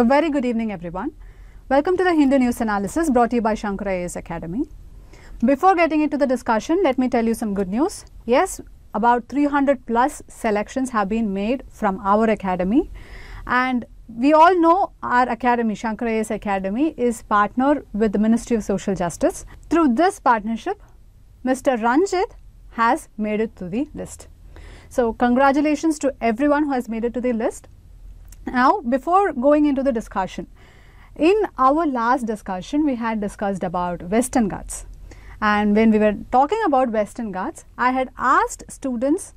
A very good evening, everyone. Welcome to the Hindu News Analysis brought to you by Shankara AS Academy. Before getting into the discussion, let me tell you some good news. Yes, about 300 plus selections have been made from our academy. And we all know our academy, Shankara AS Academy, is partner with the Ministry of Social Justice. Through this partnership, Mr. Ranjit has made it to the list. So, congratulations to everyone who has made it to the list. Now, before going into the discussion, in our last discussion, we had discussed about Western Ghats. And when we were talking about Western Ghats, I had asked students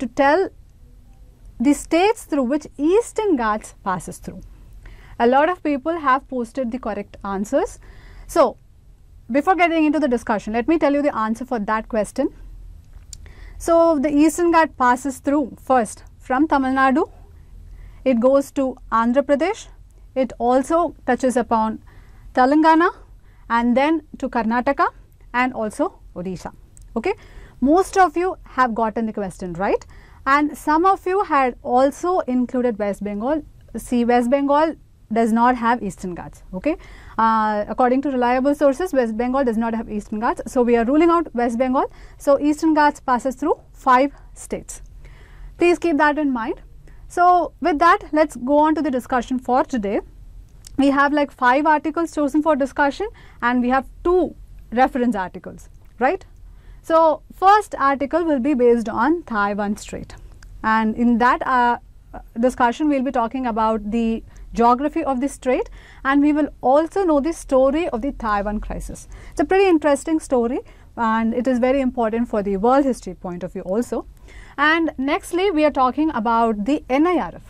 to tell the states through which Eastern Ghats passes through. A lot of people have posted the correct answers. So, before getting into the discussion, let me tell you the answer for that question. So, the Eastern Ghat passes through first from Tamil Nadu it goes to Andhra Pradesh, it also touches upon Telangana and then to Karnataka and also Odisha. Okay. Most of you have gotten the question right and some of you had also included West Bengal. See West Bengal does not have Eastern Ghats. Okay. Uh, according to reliable sources, West Bengal does not have Eastern Ghats. So, we are ruling out West Bengal. So, Eastern Ghats passes through 5 states. Please keep that in mind. So, with that let us go on to the discussion for today. We have like 5 articles chosen for discussion and we have 2 reference articles, right. So, first article will be based on Taiwan Strait and in that uh, discussion we will be talking about the geography of the strait and we will also know the story of the Taiwan crisis. It is a pretty interesting story and it is very important for the world history point of view also. And nextly, we are talking about the NIRF.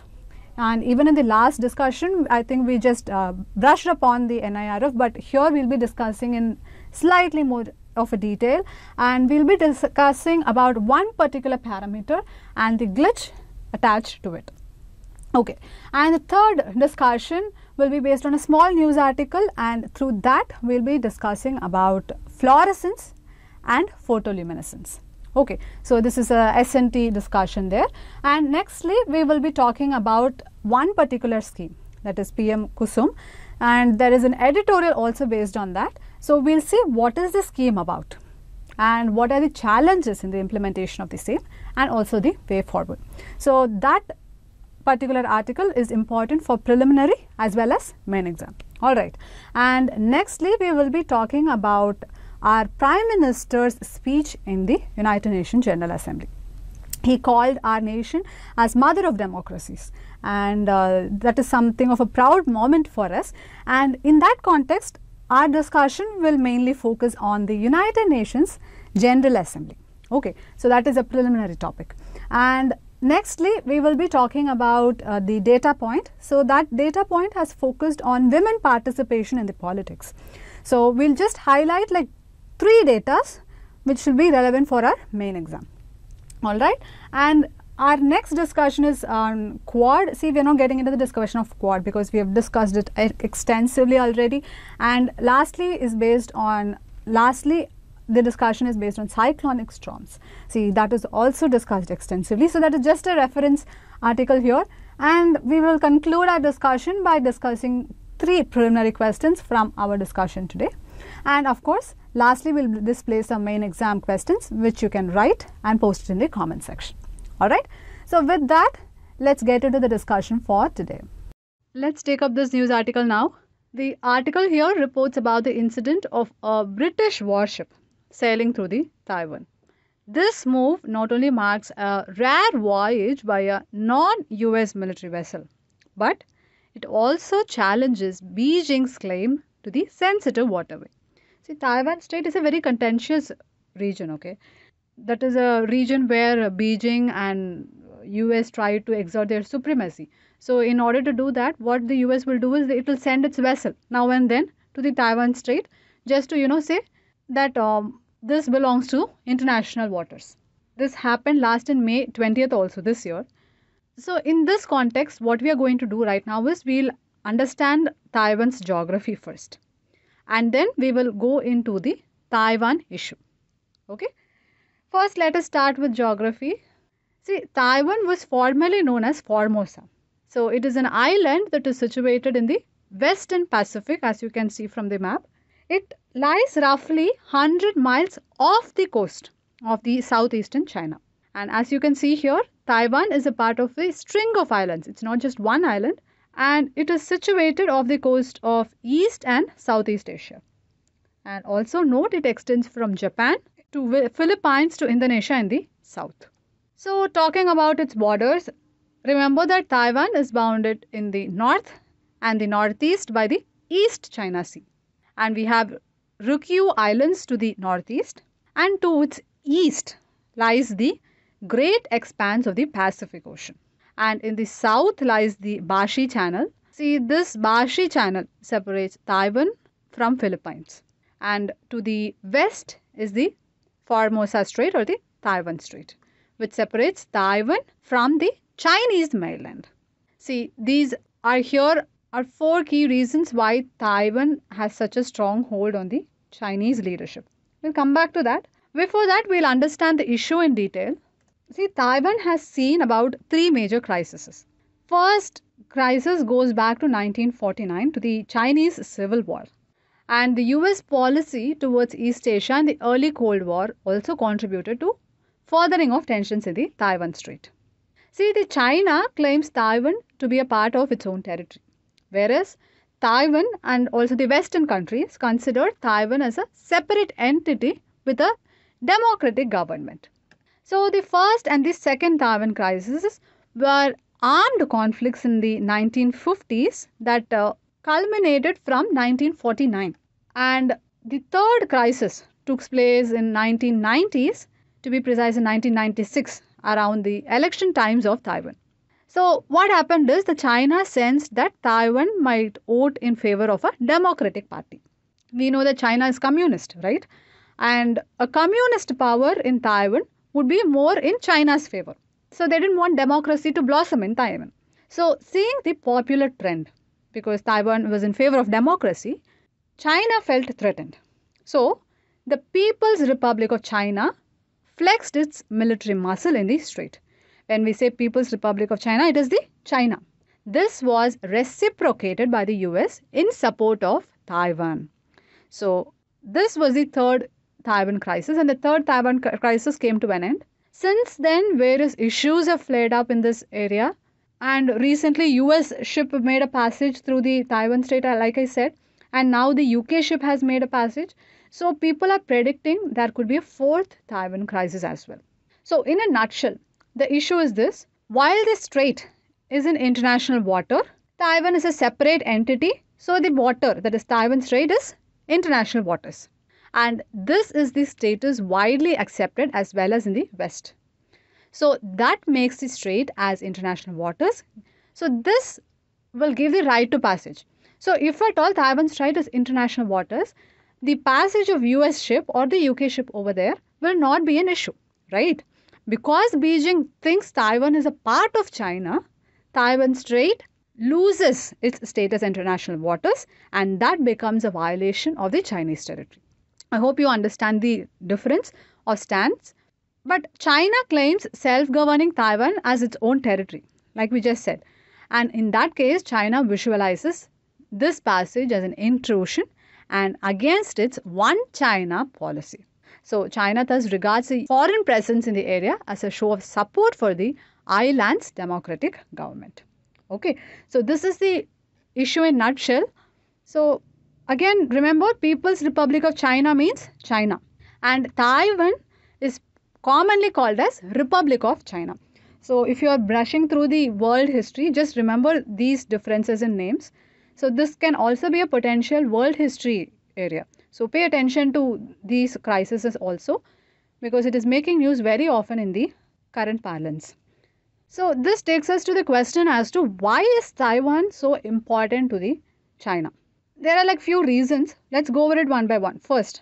And even in the last discussion, I think we just uh, brushed upon the NIRF, but here we'll be discussing in slightly more of a detail and we'll be discussing about one particular parameter and the glitch attached to it. Okay, and the third discussion will be based on a small news article and through that we'll be discussing about fluorescence and photoluminescence. Okay, so this is a S&T discussion there. And nextly, we will be talking about one particular scheme that is PM Kusum and there is an editorial also based on that. So, we will see what is the scheme about and what are the challenges in the implementation of the same and also the way forward. So, that particular article is important for preliminary as well as main exam. All right. And nextly, we will be talking about our Prime Minister's speech in the United Nations General Assembly. He called our nation as mother of democracies and uh, that is something of a proud moment for us and in that context our discussion will mainly focus on the United Nations General Assembly. Okay, so that is a preliminary topic. And nextly, we will be talking about uh, the data point. So that data point has focused on women participation in the politics. So we'll just highlight like three datas which will be relevant for our main exam. All right. And our next discussion is on quad. See, we are not getting into the discussion of quad because we have discussed it extensively already. And lastly is based on, lastly, the discussion is based on cyclonic storms. See, that is also discussed extensively. So, that is just a reference article here. And we will conclude our discussion by discussing three preliminary questions from our discussion today. And of course, Lastly, we will display some main exam questions which you can write and post in the comment section. Alright, so with that, let's get into the discussion for today. Let's take up this news article now. The article here reports about the incident of a British warship sailing through the Taiwan. This move not only marks a rare voyage by a non-US military vessel, but it also challenges Beijing's claim to the sensitive waterway. See, Taiwan Strait is a very contentious region, okay? That is a region where Beijing and US try to exert their supremacy. So, in order to do that, what the US will do is it will send its vessel now and then to the Taiwan Strait just to, you know, say that um, this belongs to international waters. This happened last in May 20th, also this year. So, in this context, what we are going to do right now is we'll understand Taiwan's geography first and then we will go into the Taiwan issue. Okay. First, let us start with geography. See, Taiwan was formerly known as Formosa. So, it is an island that is situated in the western Pacific, as you can see from the map. It lies roughly 100 miles off the coast of the southeastern China. And as you can see here, Taiwan is a part of a string of islands. It's not just one island, and it is situated off the coast of East and Southeast Asia. And also note it extends from Japan to Philippines to Indonesia in the south. So talking about its borders, remember that Taiwan is bounded in the north and the northeast by the East China Sea. And we have Rukyu Islands to the northeast and to its east lies the great expanse of the Pacific Ocean and in the south lies the Bashi Channel. See, this Bashi Channel separates Taiwan from Philippines and to the west is the Formosa Strait or the Taiwan Strait which separates Taiwan from the Chinese mainland. See, these are here are four key reasons why Taiwan has such a strong hold on the Chinese leadership. We'll come back to that. Before that, we'll understand the issue in detail. See, Taiwan has seen about three major crises. First crisis goes back to 1949 to the Chinese Civil War. And the US policy towards East Asia in the early Cold War also contributed to furthering of tensions in the Taiwan Strait. See, the China claims Taiwan to be a part of its own territory, whereas Taiwan and also the Western countries consider Taiwan as a separate entity with a democratic government. So, the first and the second Taiwan crises were armed conflicts in the 1950s that uh, culminated from 1949. And the third crisis took place in 1990s, to be precise in 1996, around the election times of Taiwan. So what happened is the China sensed that Taiwan might vote in favor of a democratic party. We know that China is communist, right? And a communist power in Taiwan would be more in China's favor. So they didn't want democracy to blossom in Taiwan. So, seeing the popular trend, because Taiwan was in favor of democracy, China felt threatened. So, the People's Republic of China flexed its military muscle in the strait. When we say People's Republic of China, it is the China. This was reciprocated by the US in support of Taiwan. So, this was the third Taiwan crisis, and the third Taiwan crisis came to an end. Since then, various issues have flared up in this area, and recently, US ship made a passage through the Taiwan Strait, uh, like I said, and now the UK ship has made a passage. So people are predicting there could be a fourth Taiwan crisis as well. So in a nutshell, the issue is this: while the strait is in international water, Taiwan is a separate entity. So the water that is Taiwan Strait is international waters and this is the status widely accepted as well as in the west so that makes the strait as international waters so this will give the right to passage so if at all the Taiwan Strait is international waters the passage of US ship or the UK ship over there will not be an issue right because Beijing thinks Taiwan is a part of China Taiwan Strait loses its status international waters and that becomes a violation of the Chinese territory I hope you understand the difference or stance. But China claims self governing Taiwan as its own territory, like we just said. And in that case, China visualizes this passage as an intrusion and against its one China policy. So, China thus regards the foreign presence in the area as a show of support for the island's democratic government. Okay, so this is the issue in nutshell. So, Again, remember People's Republic of China means China. And Taiwan is commonly called as Republic of China. So if you are brushing through the world history, just remember these differences in names. So this can also be a potential world history area. So pay attention to these crises also because it is making news very often in the current parlance. So this takes us to the question as to why is Taiwan so important to the China? There are like few reasons. Let's go over it one by one. First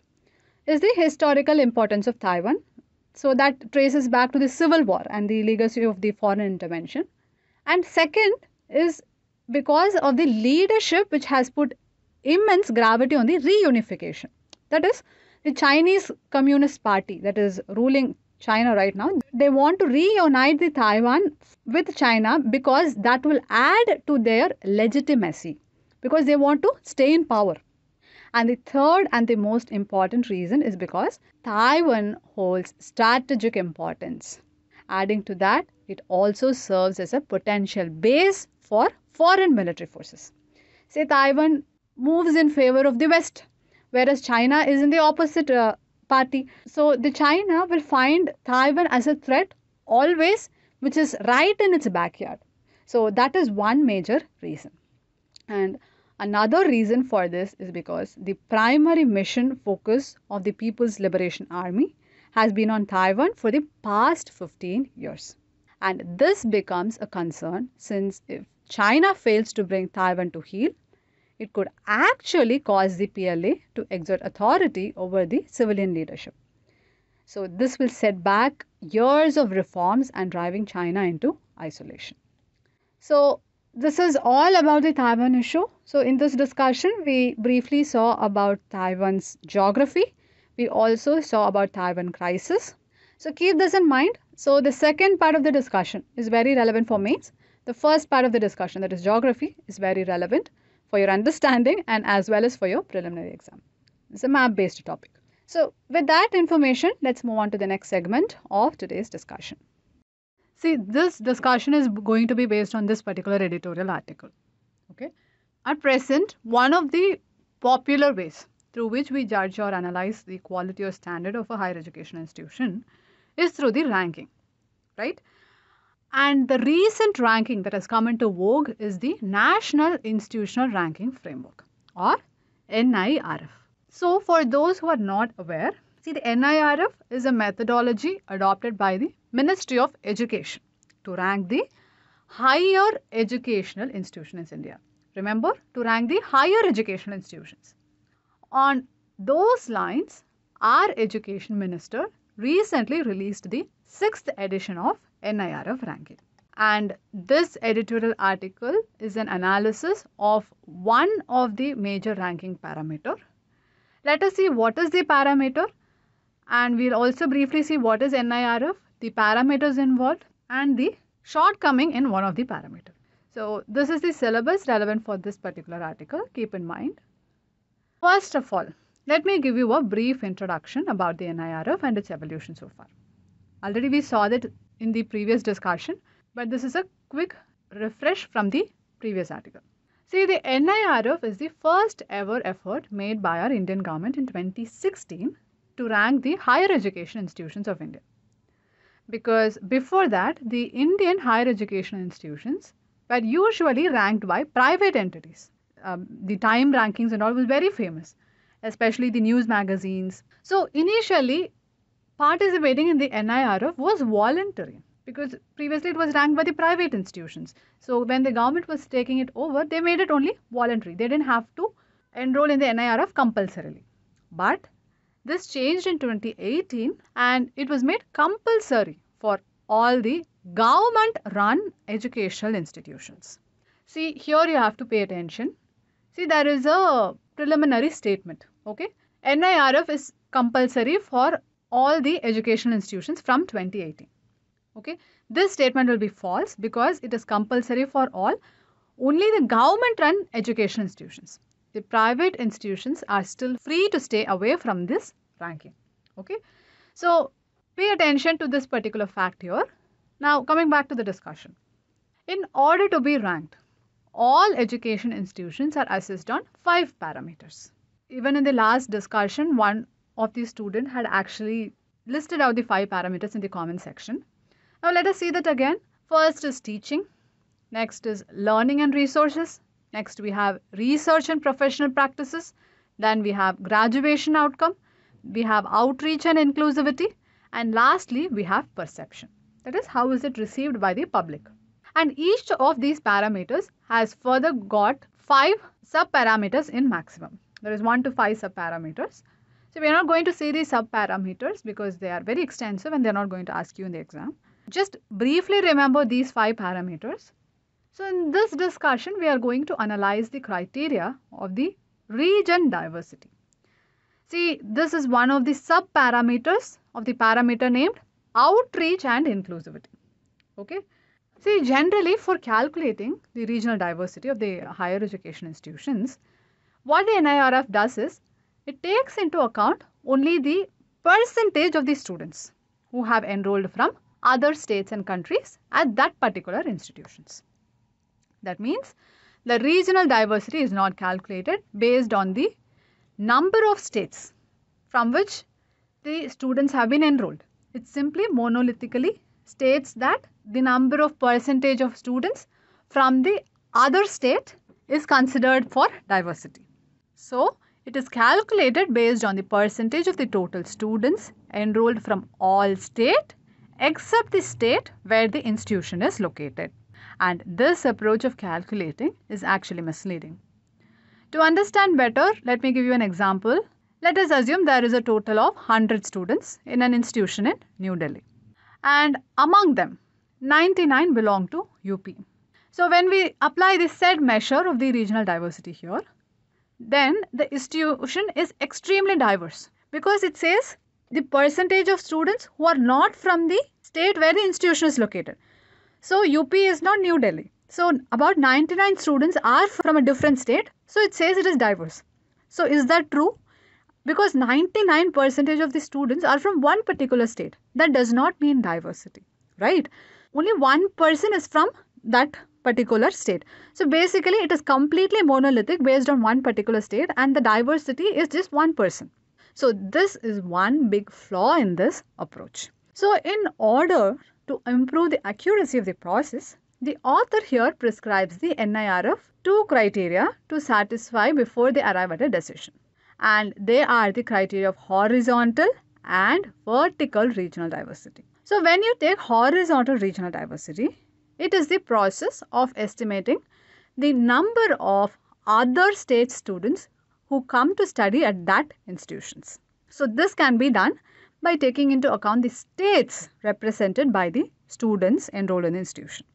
is the historical importance of Taiwan. So that traces back to the Civil War and the legacy of the foreign intervention. And second is because of the leadership which has put immense gravity on the reunification. That is, the Chinese Communist Party that is ruling China right now, they want to reunite the Taiwan with China because that will add to their legitimacy because they want to stay in power. And the third and the most important reason is because Taiwan holds strategic importance. Adding to that, it also serves as a potential base for foreign military forces. Say Taiwan moves in favor of the West, whereas China is in the opposite uh, party. So the China will find Taiwan as a threat always, which is right in its backyard. So that is one major reason. And Another reason for this is because the primary mission focus of the People's Liberation Army has been on Taiwan for the past 15 years. And this becomes a concern since if China fails to bring Taiwan to heel, it could actually cause the PLA to exert authority over the civilian leadership. So, this will set back years of reforms and driving China into isolation. So, this is all about the Taiwan issue. So, in this discussion, we briefly saw about Taiwan's geography. We also saw about Taiwan crisis. So, keep this in mind. So, the second part of the discussion is very relevant for mates. The first part of the discussion, that is geography, is very relevant for your understanding and as well as for your preliminary exam. It's a map based topic. So, with that information, let's move on to the next segment of today's discussion. See, this discussion is going to be based on this particular editorial article. Okay. At present, one of the popular ways through which we judge or analyze the quality or standard of a higher education institution is through the ranking, right? And the recent ranking that has come into vogue is the National Institutional Ranking Framework or NIRF. So, for those who are not aware, see the NIRF is a methodology adopted by the Ministry of Education to rank the higher educational institutions in India. Remember to rank the higher educational institutions. On those lines, our education minister recently released the sixth edition of NIRF ranking. And this editorial article is an analysis of one of the major ranking parameter. Let us see what is the parameter and we'll also briefly see what is NIRF the parameters involved and the shortcoming in one of the parameters. So this is the syllabus relevant for this particular article. Keep in mind. First of all, let me give you a brief introduction about the NIRF and its evolution so far. Already we saw that in the previous discussion, but this is a quick refresh from the previous article. See, the NIRF is the first ever effort made by our Indian government in 2016 to rank the higher education institutions of India because before that, the Indian higher education institutions were usually ranked by private entities. Um, the time rankings and all was very famous, especially the news magazines. So initially, participating in the NIRF was voluntary because previously it was ranked by the private institutions. So when the government was taking it over, they made it only voluntary. They didn't have to enroll in the NIRF compulsorily. But this changed in 2018 and it was made compulsory for all the government run educational institutions. See, here you have to pay attention. See, there is a preliminary statement. Okay. NIRF is compulsory for all the educational institutions from 2018. Okay. This statement will be false because it is compulsory for all, only the government run educational institutions the private institutions are still free to stay away from this ranking. Okay, so pay attention to this particular fact here. Now, coming back to the discussion. In order to be ranked, all education institutions are assessed on five parameters. Even in the last discussion, one of the students had actually listed out the five parameters in the comment section. Now, let us see that again. First is teaching, next is learning and resources, Next, we have research and professional practices. Then we have graduation outcome. We have outreach and inclusivity. And lastly, we have perception. That is, how is it received by the public? And each of these parameters has further got five sub-parameters in maximum. There is one to five sub-parameters. So we are not going to see these sub-parameters because they are very extensive and they are not going to ask you in the exam. Just briefly remember these five parameters. So in this discussion, we are going to analyze the criteria of the region diversity. See, this is one of the sub-parameters of the parameter named outreach and inclusivity. Okay. See, generally for calculating the regional diversity of the higher education institutions, what the NIRF does is, it takes into account only the percentage of the students who have enrolled from other states and countries at that particular institutions. That means the regional diversity is not calculated based on the number of states from which the students have been enrolled. It's simply monolithically states that the number of percentage of students from the other state is considered for diversity. So, it is calculated based on the percentage of the total students enrolled from all state except the state where the institution is located and this approach of calculating is actually misleading. To understand better, let me give you an example. Let us assume there is a total of 100 students in an institution in New Delhi. And among them, 99 belong to UP. So when we apply the said measure of the regional diversity here, then the institution is extremely diverse because it says the percentage of students who are not from the state where the institution is located. So UP is not New Delhi. So about 99 students are from a different state. So it says it is diverse. So is that true? Because 99 percentage of the students are from one particular state. That does not mean diversity, right? Only one person is from that particular state. So basically it is completely monolithic based on one particular state and the diversity is just one person. So this is one big flaw in this approach. So in order to improve the accuracy of the process, the author here prescribes the NIRF two criteria to satisfy before they arrive at a decision. And they are the criteria of horizontal and vertical regional diversity. So when you take horizontal regional diversity, it is the process of estimating the number of other state students who come to study at that institutions. So this can be done by taking into account the states represented by the students enrolled in the institution.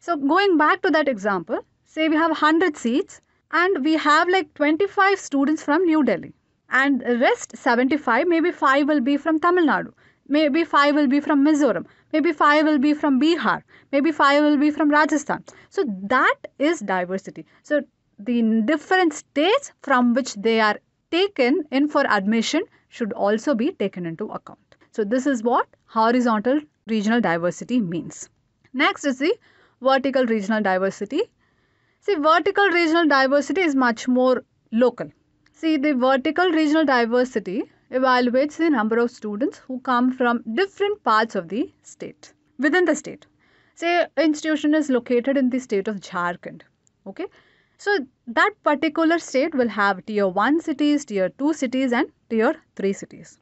So going back to that example, say we have 100 seats and we have like 25 students from New Delhi and rest 75, maybe 5 will be from Tamil Nadu, maybe 5 will be from Mizoram, maybe 5 will be from Bihar, maybe 5 will be from Rajasthan. So that is diversity. So the different states from which they are taken in for admission should also be taken into account. So this is what horizontal regional diversity means. Next is the vertical regional diversity. See vertical regional diversity is much more local. See the vertical regional diversity evaluates the number of students who come from different parts of the state within the state. Say institution is located in the state of Jharkhand. Okay, so that particular state will have tier 1 cities, tier 2 cities and tier 3 cities.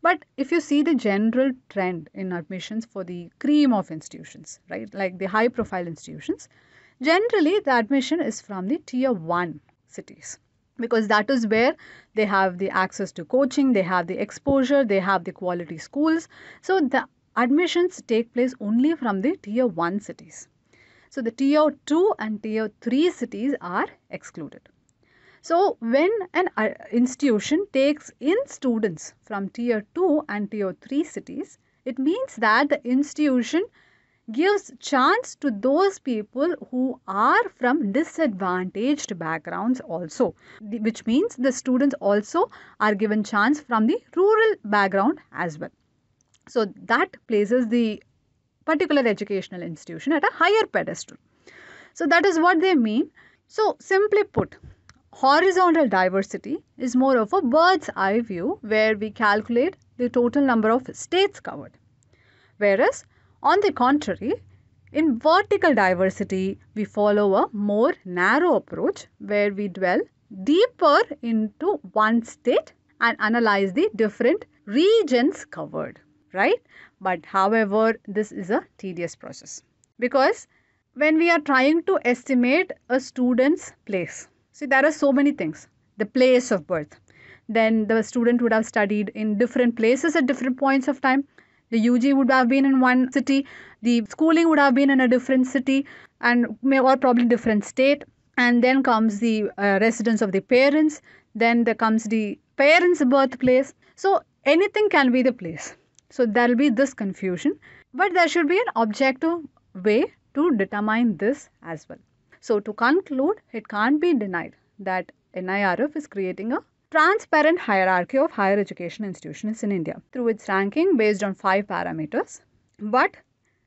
But if you see the general trend in admissions for the cream of institutions, right, like the high profile institutions, generally the admission is from the tier 1 cities because that is where they have the access to coaching, they have the exposure, they have the quality schools. So the admissions take place only from the tier 1 cities. So the TO2 and TO3 cities are excluded. So when an uh, institution takes in students from tier 2 and tier 3 cities, it means that the institution gives chance to those people who are from disadvantaged backgrounds also which means the students also are given chance from the rural background as well so that places the particular educational institution at a higher pedestal. So that is what they mean. So simply put, horizontal diversity is more of a bird's eye view where we calculate the total number of states covered. Whereas on the contrary, in vertical diversity, we follow a more narrow approach where we dwell deeper into one state and analyze the different regions covered, right? But however, this is a tedious process because when we are trying to estimate a student's place, see, there are so many things the place of birth, then the student would have studied in different places at different points of time. The UG would have been in one city, the schooling would have been in a different city, and may or probably different state. And then comes the uh, residence of the parents, then there comes the parents' birthplace. So anything can be the place. So there will be this confusion, but there should be an objective way to determine this as well. So to conclude, it can't be denied that NIRF is creating a transparent hierarchy of higher education institutions in India through its ranking based on five parameters. But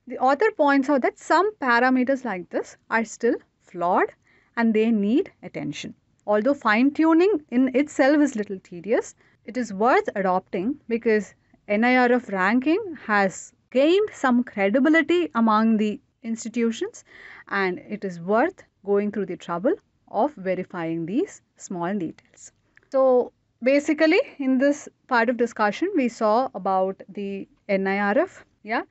the author points out that some parameters like this are still flawed and they need attention. Although fine tuning in itself is little tedious, it is worth adopting because NIRF ranking has gained some credibility among the institutions and it is worth going through the trouble of verifying these small details. So basically in this part of discussion we saw about the NIRF yeah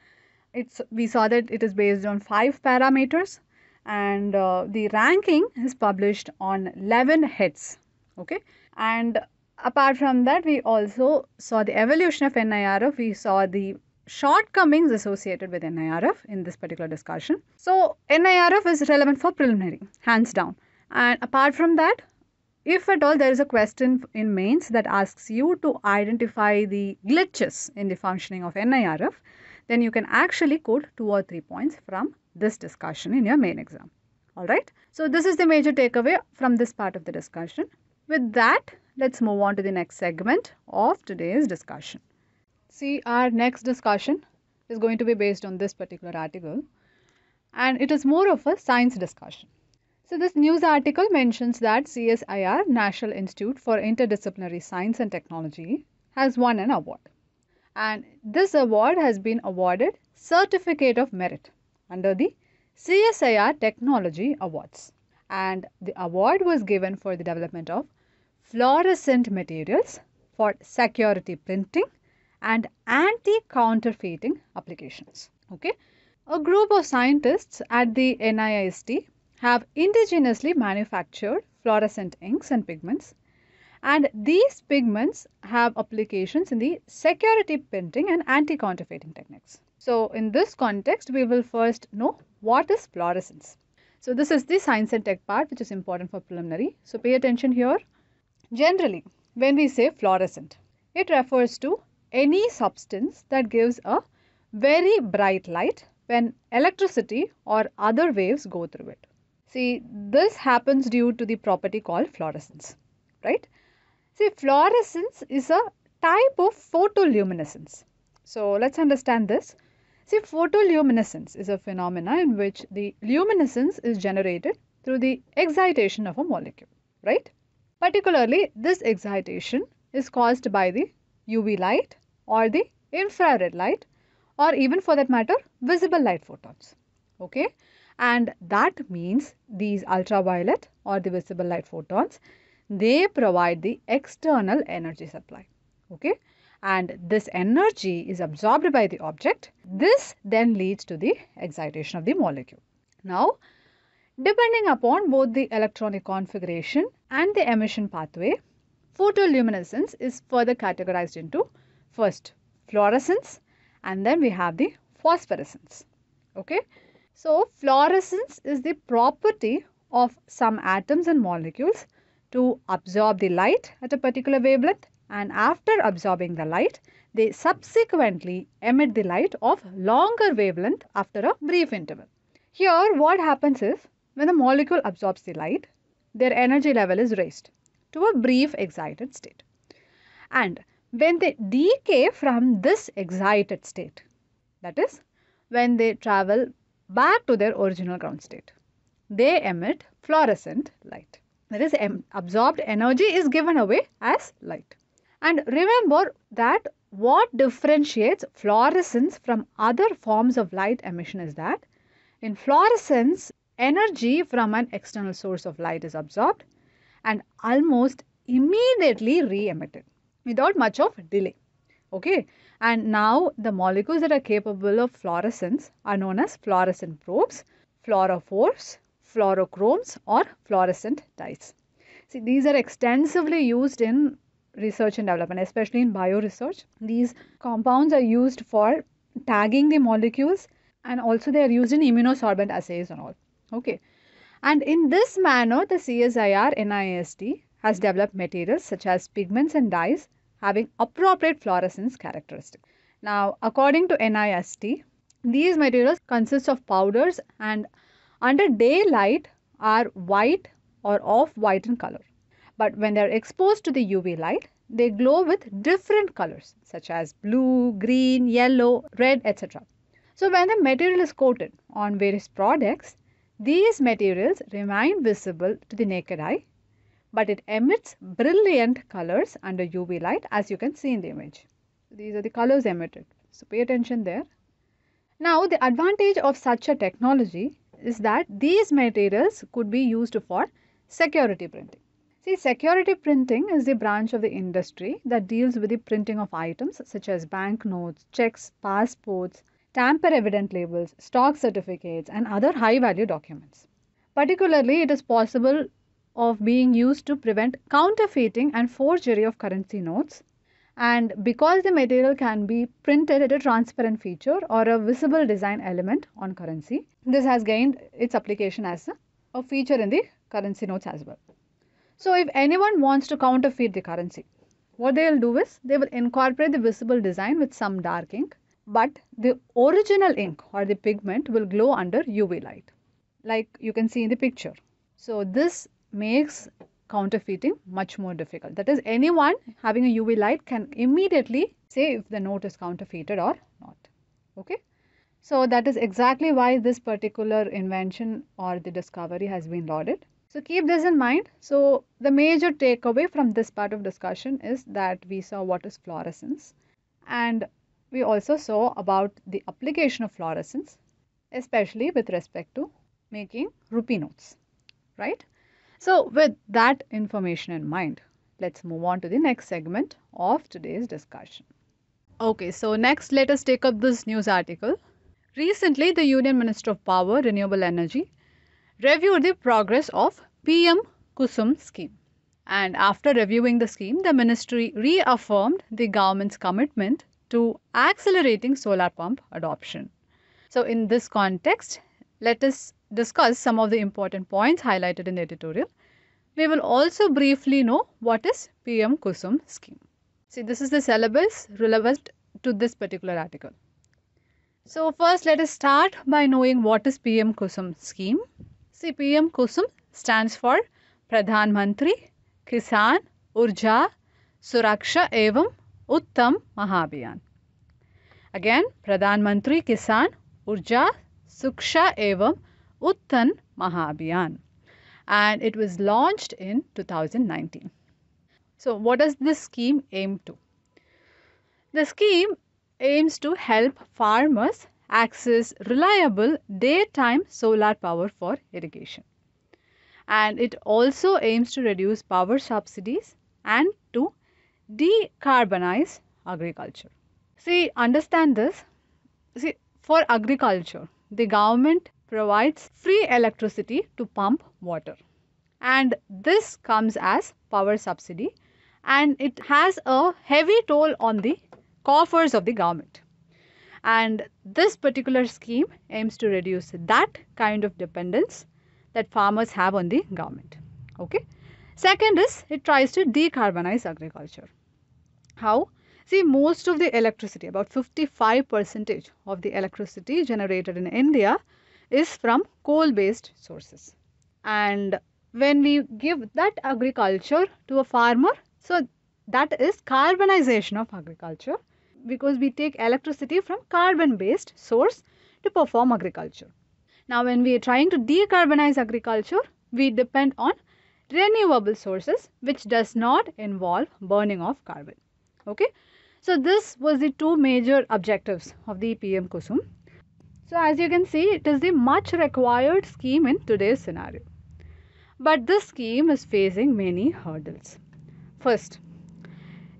it's we saw that it is based on five parameters and uh, the ranking is published on 11 heads okay and apart from that, we also saw the evolution of NIRF. We saw the shortcomings associated with NIRF in this particular discussion. So, NIRF is relevant for preliminary, hands down. And apart from that, if at all there is a question in mains that asks you to identify the glitches in the functioning of NIRF, then you can actually quote two or three points from this discussion in your main exam. All right. So, this is the major takeaway from this part of the discussion. With that, let's move on to the next segment of today's discussion. See, our next discussion is going to be based on this particular article and it is more of a science discussion. So, this news article mentions that CSIR, National Institute for Interdisciplinary Science and Technology, has won an award. And this award has been awarded Certificate of Merit under the CSIR Technology Awards. And the award was given for the development of fluorescent materials for security printing and anti-counterfeiting applications. Okay? A group of scientists at the NIST have indigenously manufactured fluorescent inks and pigments and these pigments have applications in the security printing and anti-counterfeiting techniques. So in this context, we will first know what is fluorescence. So this is the science and tech part which is important for preliminary. So pay attention here. Generally, when we say fluorescent, it refers to any substance that gives a very bright light when electricity or other waves go through it. See, this happens due to the property called fluorescence, right? See, fluorescence is a type of photoluminescence. So, let's understand this. See, photoluminescence is a phenomena in which the luminescence is generated through the excitation of a molecule, right? Particularly, this excitation is caused by the UV light or the infrared light or even for that matter visible light photons. Okay, and that means these ultraviolet or the visible light photons they provide the external energy supply. Okay, and this energy is absorbed by the object. This then leads to the excitation of the molecule. Now, Depending upon both the electronic configuration and the emission pathway, photoluminescence is further categorized into first fluorescence and then we have the phosphorescence. Okay. So, fluorescence is the property of some atoms and molecules to absorb the light at a particular wavelength and after absorbing the light, they subsequently emit the light of longer wavelength after a brief interval. Here what happens is when a molecule absorbs the light, their energy level is raised to a brief excited state. And when they decay from this excited state, that is, when they travel back to their original ground state, they emit fluorescent light. That is, absorbed energy is given away as light. And remember that what differentiates fluorescence from other forms of light emission is that in fluorescence, energy from an external source of light is absorbed and almost immediately re-emitted without much of delay okay and now the molecules that are capable of fluorescence are known as fluorescent probes fluorophores fluorochromes or fluorescent dyes see these are extensively used in research and development especially in bio research these compounds are used for tagging the molecules and also they are used in immunosorbent assays and all Okay. And in this manner, the CSIR NIST has developed materials such as pigments and dyes having appropriate fluorescence characteristics. Now, according to NIST, these materials consist of powders and under daylight are white or off-white in color. But when they are exposed to the UV light, they glow with different colors such as blue, green, yellow, red, etc. So, when the material is coated on various products, these materials remain visible to the naked eye, but it emits brilliant colors under UV light as you can see in the image. These are the colors emitted. So pay attention there. Now the advantage of such a technology is that these materials could be used for security printing. See, security printing is the branch of the industry that deals with the printing of items such as banknotes, checks, passports, tamper evident labels, stock certificates, and other high value documents. Particularly, it is possible of being used to prevent counterfeiting and forgery of currency notes. And because the material can be printed at a transparent feature or a visible design element on currency, this has gained its application as a feature in the currency notes as well. So, if anyone wants to counterfeit the currency, what they will do is they will incorporate the visible design with some dark ink but the original ink or the pigment will glow under UV light, like you can see in the picture. So, this makes counterfeiting much more difficult. That is, anyone having a UV light can immediately say if the note is counterfeited or not. Okay. So, that is exactly why this particular invention or the discovery has been lauded. So, keep this in mind. So, the major takeaway from this part of discussion is that we saw what is fluorescence and we also saw about the application of fluorescence, especially with respect to making rupee notes, right? So, with that information in mind, let's move on to the next segment of today's discussion. Okay, so next let us take up this news article. Recently, the Union Minister of Power, Renewable Energy reviewed the progress of PM Kusum scheme. And after reviewing the scheme, the ministry reaffirmed the government's commitment to accelerating solar pump adoption. So, in this context, let us discuss some of the important points highlighted in the editorial. We will also briefly know what is PM KUSUM scheme. See, this is the syllabus relevant to this particular article. So, first let us start by knowing what is PM KUSUM scheme. See, PM KUSUM stands for Pradhan Mantri Kisan Urja Suraksha Evam Uttam Mahabhiyan. Again, Pradhan Mantri Kisan Urja Suksha Evam Uttan Mahabhiyan. And it was launched in 2019. So, what does this scheme aim to? The scheme aims to help farmers access reliable daytime solar power for irrigation. And it also aims to reduce power subsidies and decarbonize agriculture. See, understand this. See, for agriculture, the government provides free electricity to pump water. And this comes as power subsidy and it has a heavy toll on the coffers of the government. And this particular scheme aims to reduce that kind of dependence that farmers have on the government. Okay. Second is it tries to decarbonize agriculture. How? See, most of the electricity, about 55% of the electricity generated in India is from coal-based sources. And when we give that agriculture to a farmer, so that is carbonization of agriculture because we take electricity from carbon-based source to perform agriculture. Now, when we are trying to decarbonize agriculture, we depend on renewable sources which does not involve burning of carbon okay so this was the two major objectives of the pm kusum so as you can see it is the much required scheme in today's scenario but this scheme is facing many hurdles first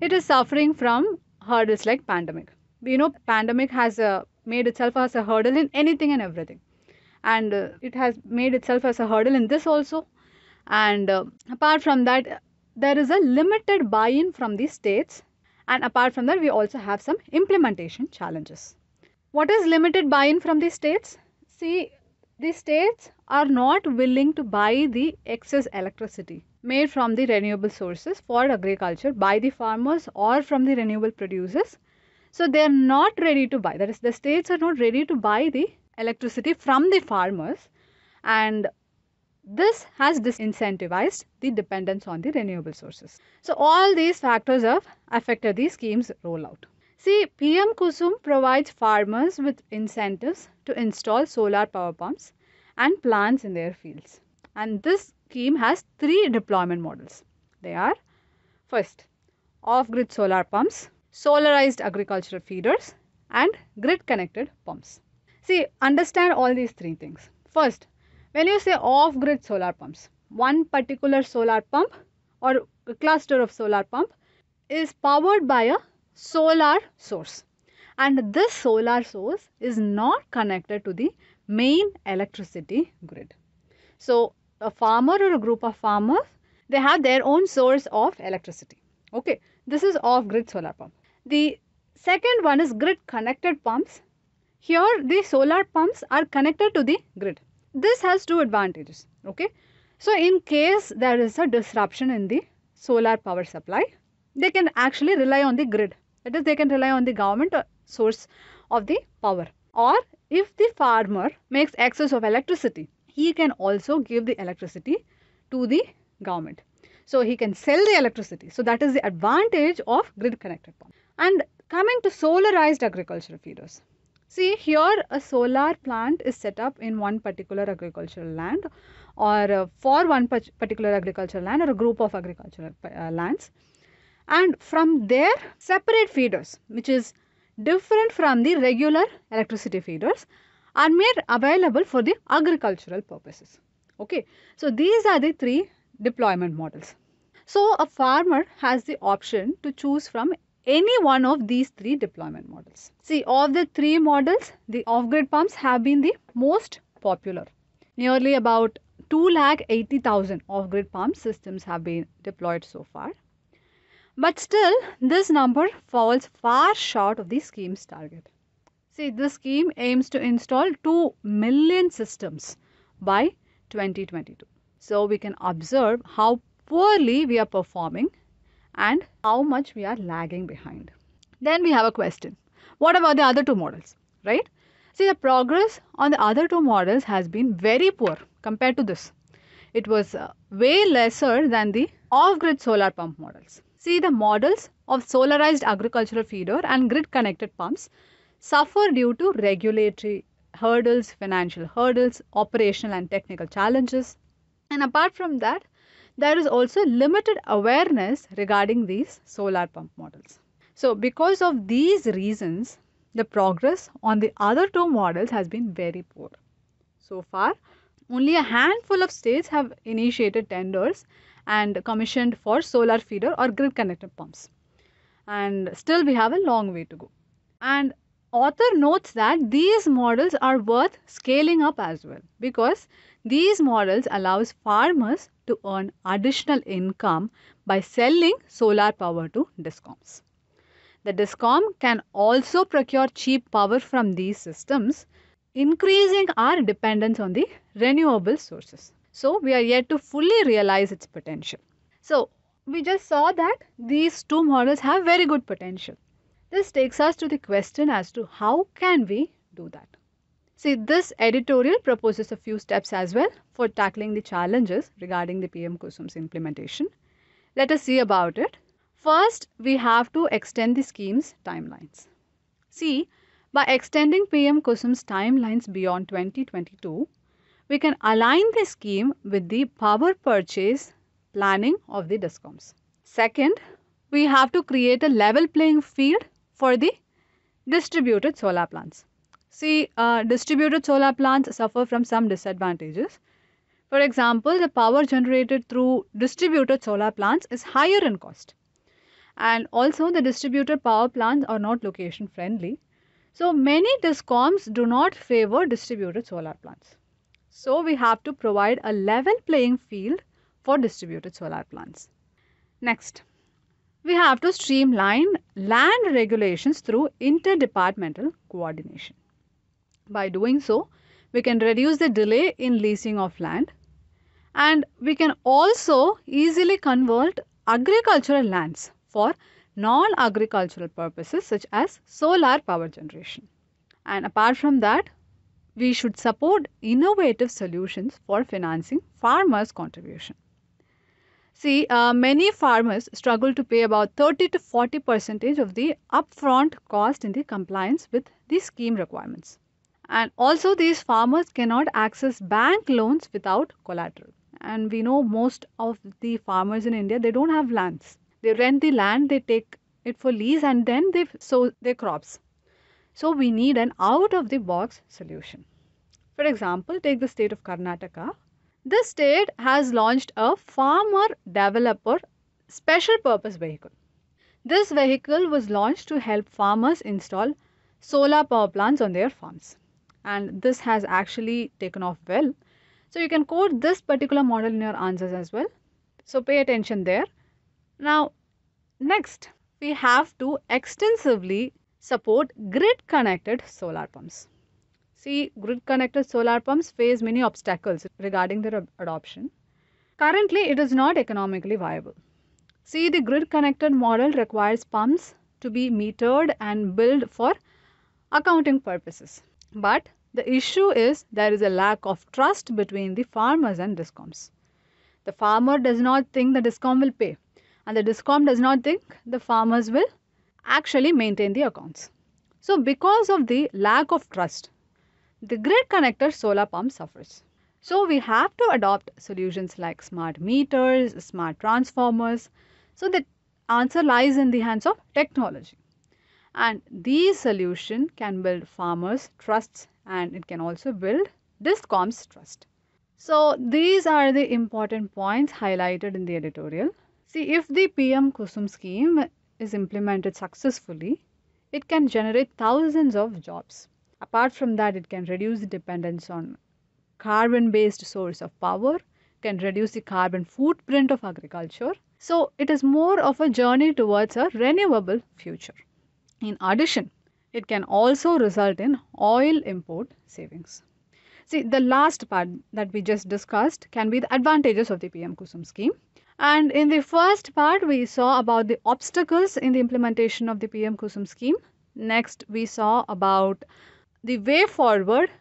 it is suffering from hurdles like pandemic you know pandemic has uh, made itself as a hurdle in anything and everything and uh, it has made itself as a hurdle in this also and uh, apart from that there is a limited buy-in from the states and apart from that, we also have some implementation challenges. What is limited buy in from the states? See, the states are not willing to buy the excess electricity made from the renewable sources for agriculture by the farmers or from the renewable producers. So they are not ready to buy. That is, the states are not ready to buy the electricity from the farmers and this has disincentivized the dependence on the renewable sources. So all these factors have affected the scheme's rollout. See, PM Kusum provides farmers with incentives to install solar power pumps and plants in their fields. And this scheme has three deployment models. They are first, off-grid solar pumps, solarized agricultural feeders and grid-connected pumps. See, understand all these three things. First, when you say off-grid solar pumps, one particular solar pump or cluster of solar pump is powered by a solar source and this solar source is not connected to the main electricity grid. So, a farmer or a group of farmers, they have their own source of electricity. Okay, this is off-grid solar pump. The second one is grid connected pumps. Here the solar pumps are connected to the grid this has two advantages okay so in case there is a disruption in the solar power supply they can actually rely on the grid that is they can rely on the government uh, source of the power or if the farmer makes excess of electricity he can also give the electricity to the government so he can sell the electricity so that is the advantage of grid connected power and coming to solarized agricultural feeders See here a solar plant is set up in one particular agricultural land or uh, for one particular agricultural land or a group of agricultural uh, lands and from there separate feeders which is different from the regular electricity feeders are made available for the agricultural purposes. Okay, so these are the three deployment models. So a farmer has the option to choose from any one of these three deployment models. See, of the three models, the off-grid pumps have been the most popular. Nearly about 2,80,000 off-grid pump systems have been deployed so far. But still, this number falls far short of the scheme's target. See, this scheme aims to install 2 million systems by 2022. So, we can observe how poorly we are performing and how much we are lagging behind. Then we have a question. What about the other two models, right? See, the progress on the other two models has been very poor compared to this. It was uh, way lesser than the off-grid solar pump models. See, the models of solarized agricultural feeder and grid-connected pumps suffer due to regulatory hurdles, financial hurdles, operational and technical challenges. And apart from that, there is also limited awareness regarding these solar pump models. So, because of these reasons, the progress on the other two models has been very poor. So far, only a handful of states have initiated tenders and commissioned for solar feeder or grid connected pumps. And still, we have a long way to go. And author notes that these models are worth scaling up as well because these models allows farmers to earn additional income by selling solar power to discoms. The discom can also procure cheap power from these systems, increasing our dependence on the renewable sources. So, we are yet to fully realize its potential. So, we just saw that these two models have very good potential. This takes us to the question as to how can we do that? See, this editorial proposes a few steps as well for tackling the challenges regarding the PM KUSUM's implementation. Let us see about it. First, we have to extend the scheme's timelines. See, by extending PM KUSUM's timelines beyond 2022, we can align the scheme with the power purchase planning of the DISCOMs. Second, we have to create a level playing field for the distributed solar plants. See, uh, distributed solar plants suffer from some disadvantages. For example, the power generated through distributed solar plants is higher in cost. And also, the distributed power plants are not location friendly. So, many DISCOMs do not favor distributed solar plants. So, we have to provide a level playing field for distributed solar plants. Next, we have to streamline land regulations through interdepartmental coordination. By doing so, we can reduce the delay in leasing of land and we can also easily convert agricultural lands for non-agricultural purposes such as solar power generation. And apart from that, we should support innovative solutions for financing farmers' contribution. See, uh, many farmers struggle to pay about 30 to 40 percentage of the upfront cost in the compliance with the scheme requirements. And also, these farmers cannot access bank loans without collateral. And we know most of the farmers in India, they don't have lands. They rent the land, they take it for lease, and then they sow their crops. So, we need an out of the box solution. For example, take the state of Karnataka. This state has launched a farmer developer special purpose vehicle. This vehicle was launched to help farmers install solar power plants on their farms and this has actually taken off well. So you can code this particular model in your answers as well. So pay attention there. Now next we have to extensively support grid connected solar pumps. See grid connected solar pumps face many obstacles regarding their adoption. Currently it is not economically viable. See the grid connected model requires pumps to be metered and billed for accounting purposes. But the issue is there is a lack of trust between the farmers and discoms. The farmer does not think the discom will pay, and the discom does not think the farmers will actually maintain the accounts. So, because of the lack of trust, the grid connected solar pump suffers. So, we have to adopt solutions like smart meters, smart transformers. So, the answer lies in the hands of technology and these solution can build farmers trusts and it can also build discoms trust so these are the important points highlighted in the editorial see if the pm kusum scheme is implemented successfully it can generate thousands of jobs apart from that it can reduce dependence on carbon based source of power can reduce the carbon footprint of agriculture so it is more of a journey towards a renewable future in addition, it can also result in oil import savings. See, the last part that we just discussed can be the advantages of the PM Kusum scheme. And in the first part, we saw about the obstacles in the implementation of the PM Kusum scheme. Next, we saw about the way forward.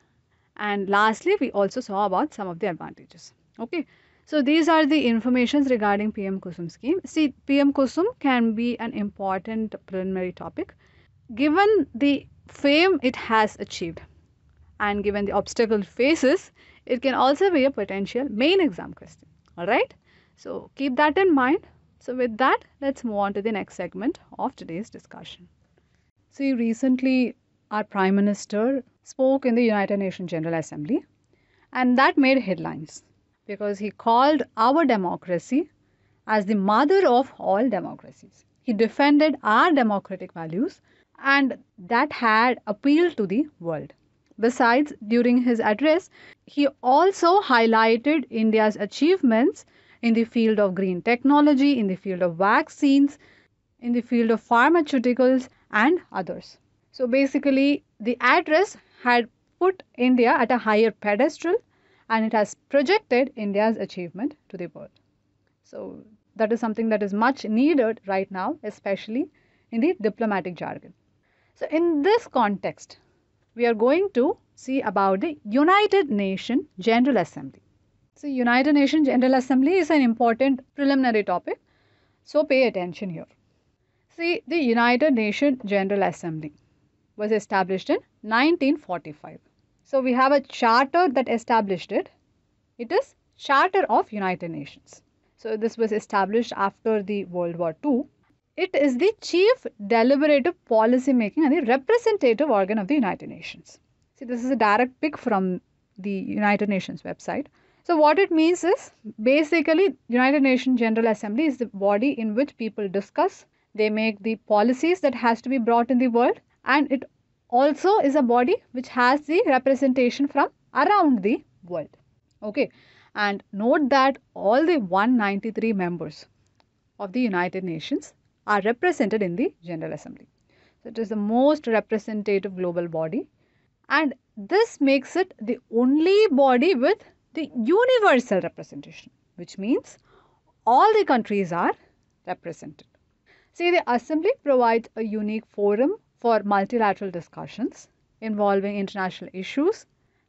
And lastly, we also saw about some of the advantages. Okay. So these are the informations regarding PM Kusum scheme. See, PM Kusum can be an important preliminary topic given the fame it has achieved and given the obstacle it faces, it can also be a potential main exam question. Alright, so keep that in mind. So, with that, let's move on to the next segment of today's discussion. See, recently our Prime Minister spoke in the United Nations General Assembly, and that made headlines because he called our democracy as the mother of all democracies. He defended our democratic values and that had appealed to the world. Besides, during his address, he also highlighted India's achievements in the field of green technology, in the field of vaccines, in the field of pharmaceuticals, and others. So basically, the address had put India at a higher pedestal and it has projected India's achievement to the world. So that is something that is much needed right now, especially in the diplomatic jargon. So, in this context, we are going to see about the United Nations General Assembly. So, United Nations General Assembly is an important preliminary topic. So, pay attention here. See, the United Nations General Assembly was established in 1945. So, we have a charter that established it. It is Charter of United Nations. So, this was established after the World War II it is the chief deliberative policy making and the representative organ of the United Nations. See, this is a direct pick from the United Nations website. So what it means is basically United Nations General Assembly is the body in which people discuss, they make the policies that has to be brought in the world and it also is a body which has the representation from around the world. Okay. And note that all the 193 members of the United Nations are represented in the General Assembly. So it is the most representative global body and this makes it the only body with the universal representation which means all the countries are represented. See the assembly provides a unique forum for multilateral discussions involving international issues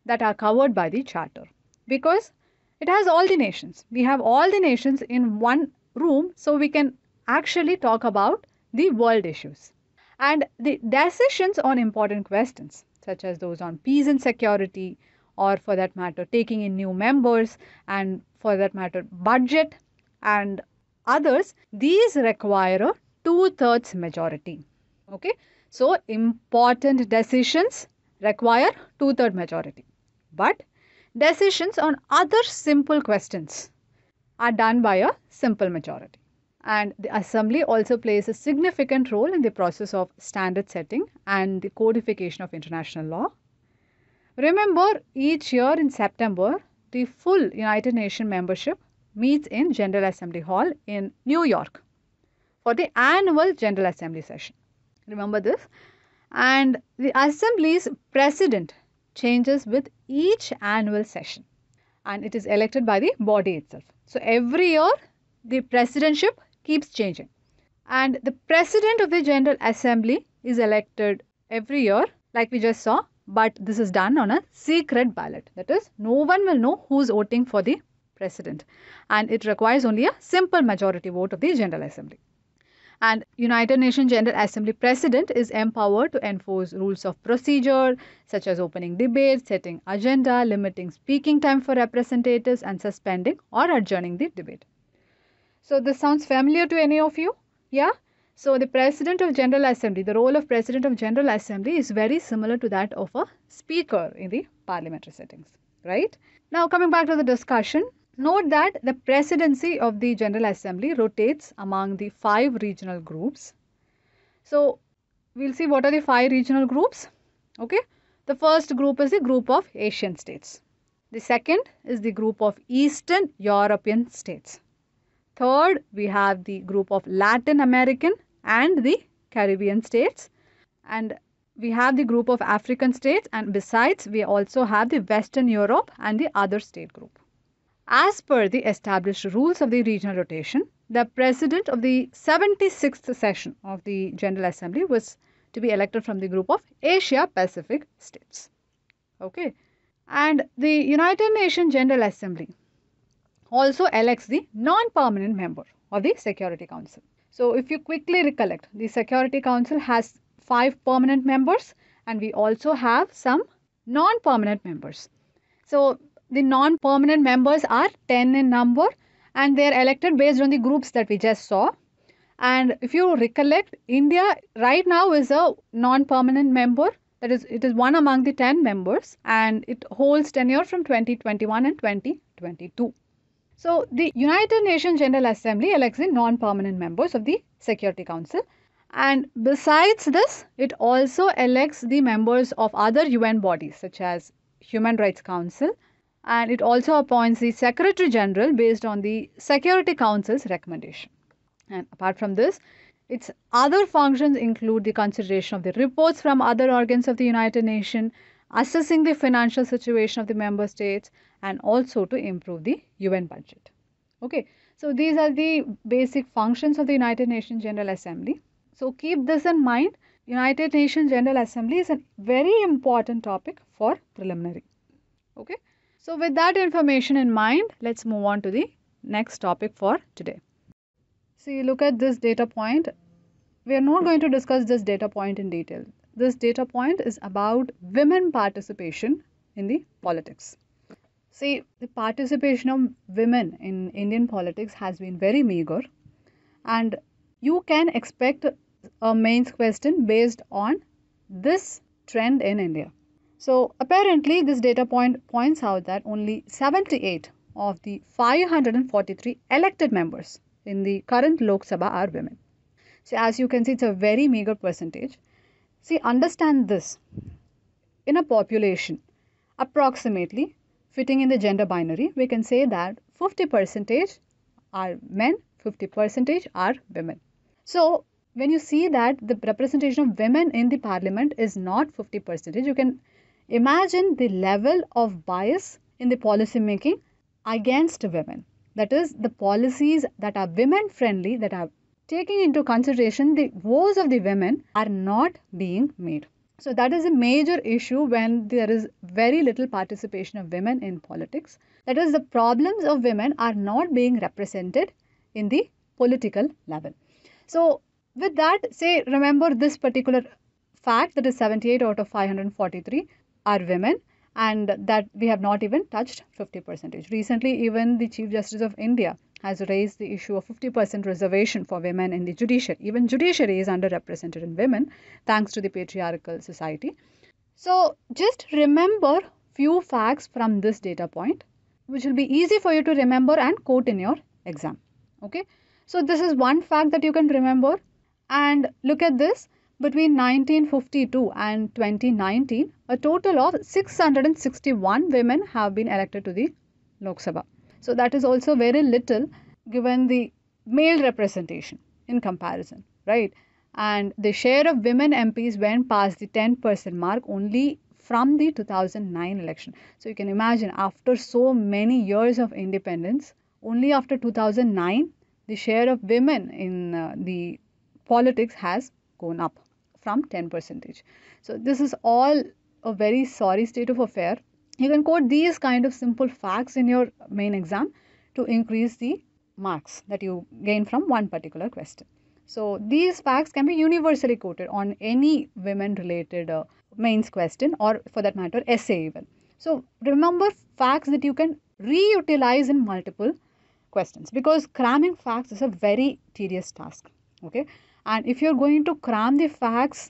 that are covered by the charter because it has all the nations. We have all the nations in one room so we can actually talk about the world issues and the decisions on important questions, such as those on peace and security, or for that matter, taking in new members, and for that matter, budget and others, these require a two thirds majority. Okay, so important decisions require two third majority, but decisions on other simple questions are done by a simple majority and the assembly also plays a significant role in the process of standard setting and the codification of international law. Remember, each year in September, the full United Nations membership meets in General Assembly Hall in New York for the annual General Assembly session. Remember this? And the Assembly's president changes with each annual session and it is elected by the body itself. So every year the presidency keeps changing. And the president of the General Assembly is elected every year, like we just saw, but this is done on a secret ballot. That is, no one will know who's voting for the president. And it requires only a simple majority vote of the General Assembly. And United Nations General Assembly President is empowered to enforce rules of procedure, such as opening debates, setting agenda, limiting speaking time for representatives, and suspending or adjourning the debate. So this sounds familiar to any of you? Yeah? So the President of General Assembly, the role of President of General Assembly is very similar to that of a Speaker in the parliamentary settings, right? Now coming back to the discussion, note that the presidency of the General Assembly rotates among the five regional groups. So we'll see what are the five regional groups, okay? The first group is the group of Asian states. The second is the group of Eastern European states. Third, we have the group of Latin American and the Caribbean states. And we have the group of African states and besides we also have the Western Europe and the other state group. As per the established rules of the regional rotation, the president of the 76th session of the General Assembly was to be elected from the group of Asia Pacific states. Okay. And the United Nations General Assembly also elects the non-permanent member of the Security Council. So if you quickly recollect, the Security Council has five permanent members and we also have some non-permanent members. So the non-permanent members are 10 in number and they are elected based on the groups that we just saw. And if you recollect, India right now is a non-permanent member. That is, it is one among the 10 members and it holds tenure from 2021 and 2022. So the United Nations General Assembly elects the non-permanent members of the Security Council and besides this it also elects the members of other UN bodies such as Human Rights Council and it also appoints the Secretary General based on the Security Council's recommendation. And apart from this, its other functions include the consideration of the reports from other organs of the United Nations, assessing the financial situation of the member states, and also to improve the UN budget. Okay, so these are the basic functions of the United Nations General Assembly. So keep this in mind. United Nations General Assembly is a very important topic for preliminary. Okay, so with that information in mind, let's move on to the next topic for today. See, look at this data point. We are not going to discuss this data point in detail. This data point is about women participation in the politics. See, the participation of women in Indian politics has been very meager, and you can expect a mains question based on this trend in India. So, apparently, this data point points out that only 78 of the 543 elected members in the current Lok Sabha are women. So, as you can see, it's a very meager percentage. See, understand this in a population, approximately fitting in the gender binary, we can say that 50% are men, 50% are women. So when you see that the representation of women in the parliament is not 50%, you can imagine the level of bias in the policy making against women. That is, the policies that are women friendly, that are taking into consideration the woes of the women, are not being made. So, that is a major issue when there is very little participation of women in politics. That is, the problems of women are not being represented in the political level. So, with that, say, remember this particular fact that is 78 out of 543 are women and that we have not even touched 50 percentage. Recently, even the Chief Justice of India has raised the issue of 50% reservation for women in the judiciary. Even judiciary is underrepresented in women thanks to the patriarchal society. So just remember few facts from this data point which will be easy for you to remember and quote in your exam. Okay. So this is one fact that you can remember and look at this between 1952 and 2019 a total of 661 women have been elected to the Lok Sabha. So that is also very little given the male representation in comparison, right? And the share of women MPs went past the 10% mark only from the 2009 election. So you can imagine after so many years of independence, only after 2009 the share of women in uh, the politics has gone up from 10 percentage so this is all a very sorry state of affair you can quote these kind of simple facts in your main exam to increase the marks that you gain from one particular question so these facts can be universally quoted on any women related uh, mains question or for that matter essay even so remember facts that you can reutilize in multiple questions because cramming facts is a very tedious task okay and if you're going to cram the facts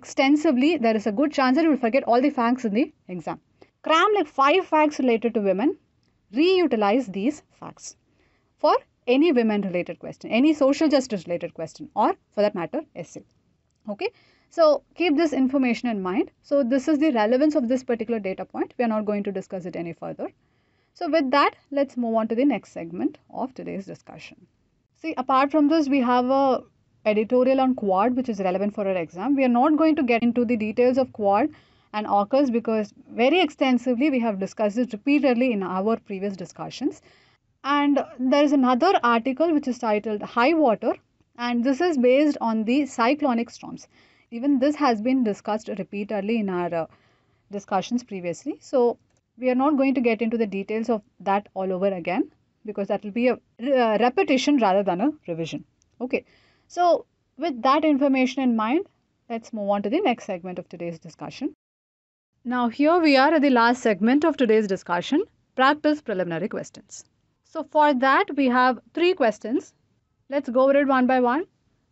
extensively there is a good chance that you will forget all the facts in the exam Cram like 5 facts related to women, reutilize these facts for any women related question, any social justice related question, or for that matter, essay. Okay, so keep this information in mind. So, this is the relevance of this particular data point. We are not going to discuss it any further. So, with that, let's move on to the next segment of today's discussion. See, apart from this, we have a editorial on quad which is relevant for our exam we are not going to get into the details of quad and occurs because very extensively we have discussed it repeatedly in our previous discussions. And there is another article which is titled High Water, and this is based on the cyclonic storms. Even this has been discussed repeatedly in our uh, discussions previously. So, we are not going to get into the details of that all over again because that will be a uh, repetition rather than a revision. Okay, so with that information in mind, let's move on to the next segment of today's discussion. Now here we are at the last segment of today's discussion, practice preliminary questions. So for that we have three questions. Let's go over it one by one.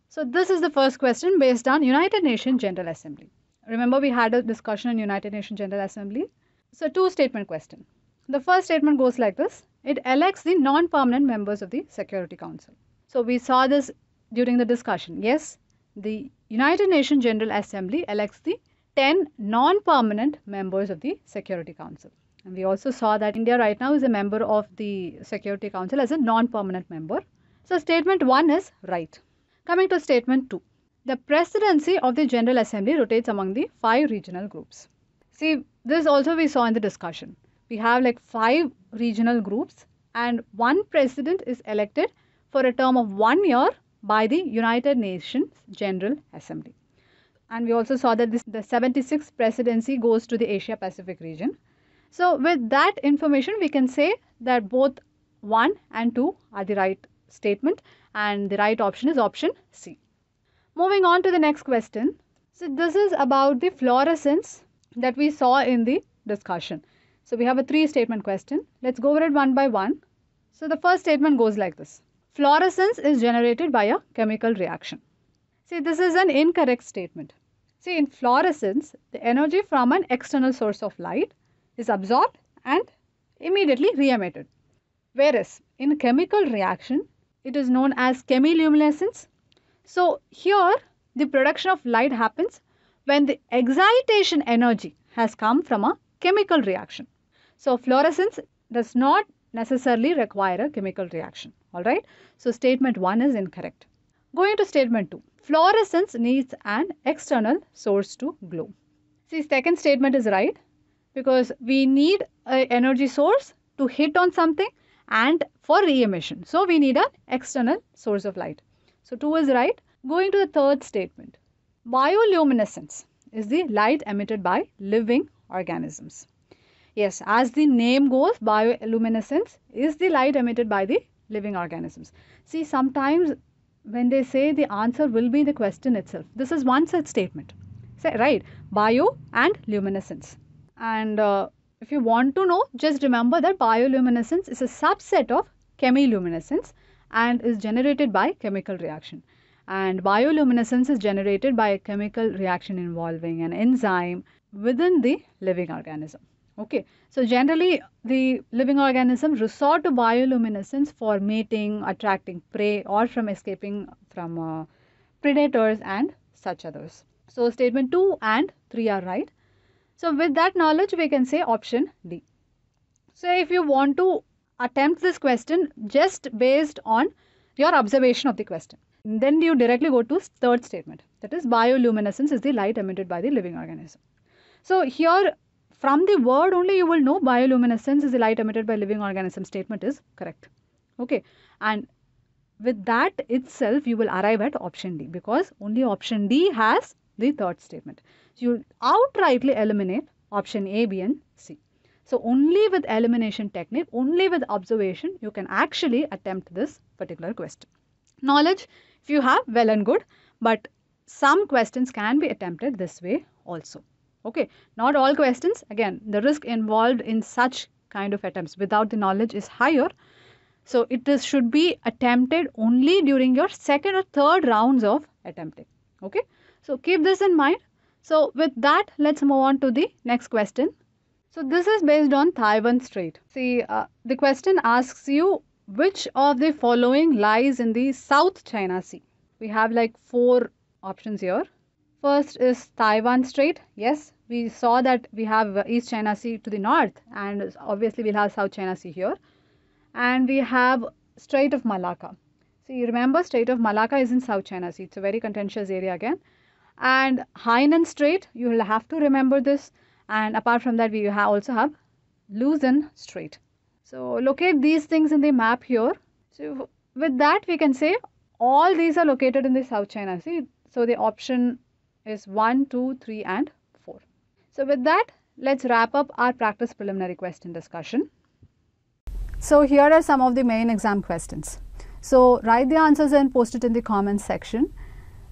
So this is the first question based on United Nations General Assembly. Remember we had a discussion on United Nations General Assembly. So two statement question. The first statement goes like this. It elects the non-permanent members of the Security Council. So we saw this during the discussion. Yes, the United Nations General Assembly elects the 10 non-permanent members of the Security Council. And we also saw that India right now is a member of the Security Council as a non-permanent member. So statement 1 is right. Coming to statement 2. The presidency of the General Assembly rotates among the five regional groups. See, this also we saw in the discussion. We have like five regional groups and one president is elected for a term of one year by the United Nations General Assembly and we also saw that this, the 76th presidency goes to the Asia Pacific region. So, with that information, we can say that both 1 and 2 are the right statement, and the right option is option C. Moving on to the next question. So, this is about the fluorescence that we saw in the discussion. So, we have a three statement question. Let's go over it one by one. So, the first statement goes like this Fluorescence is generated by a chemical reaction. See, this is an incorrect statement. See, in fluorescence, the energy from an external source of light is absorbed and immediately re-emitted. Whereas, in chemical reaction, it is known as chemiluminescence. So, here the production of light happens when the excitation energy has come from a chemical reaction. So, fluorescence does not necessarily require a chemical reaction. Alright. So, statement 1 is incorrect. Going to statement 2. Fluorescence needs an external source to glow. See, second statement is right because we need an energy source to hit on something and for re-emission. So, we need an external source of light. So, 2 is right. Going to the third statement. Bioluminescence is the light emitted by living organisms. Yes, as the name goes, bioluminescence is the light emitted by the living organisms. See, sometimes when they say the answer will be the question itself. This is one such statement. Say, right, bio and luminescence. And uh, if you want to know, just remember that bioluminescence is a subset of chemiluminescence and is generated by chemical reaction. And bioluminescence is generated by a chemical reaction involving an enzyme within the living organism. Okay, so generally the living organism resort to bioluminescence for mating, attracting prey or from escaping from uh, predators and such others. So statement 2 and 3 are right. So with that knowledge we can say option D. So if you want to attempt this question just based on your observation of the question. Then you directly go to third statement that is bioluminescence is the light emitted by the living organism. So here from the word only you will know bioluminescence is the light emitted by living organism statement is correct. Okay. And with that itself you will arrive at option D because only option D has the third statement. So you outrightly eliminate option A, B and C. So only with elimination technique, only with observation you can actually attempt this particular question. Knowledge if you have well and good but some questions can be attempted this way also okay not all questions again the risk involved in such kind of attempts without the knowledge is higher so it is should be attempted only during your second or third rounds of attempting okay so keep this in mind so with that let's move on to the next question so this is based on Taiwan Strait. See, uh, the question asks you which of the following lies in the South China Sea. We have like four options here. First is Taiwan Strait. Yes, we saw that we have East China Sea to the north and obviously we'll have South China Sea here. And we have Strait of Malacca. So you remember Strait of Malacca is in South China Sea. It's a very contentious area again. And Hainan Strait, you will have to remember this. And apart from that, we also have Luzon Strait. So locate these things in the map here. So with that, we can say all these are located in the South China Sea. So the option is 1, 2, 3 and 4. So with that let's wrap up our practice preliminary question discussion. So here are some of the main exam questions. So write the answers and post it in the comments section.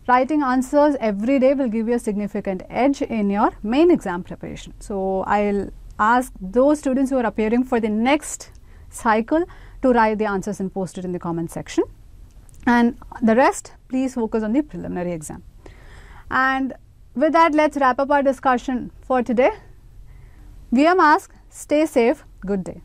Writing answers every day will give you a significant edge in your main exam preparation. So I'll ask those students who are appearing for the next cycle to write the answers and post it in the comment section. And the rest, please focus on the preliminary exam. And with that, let's wrap up our discussion for today. VM asks, stay safe, good day.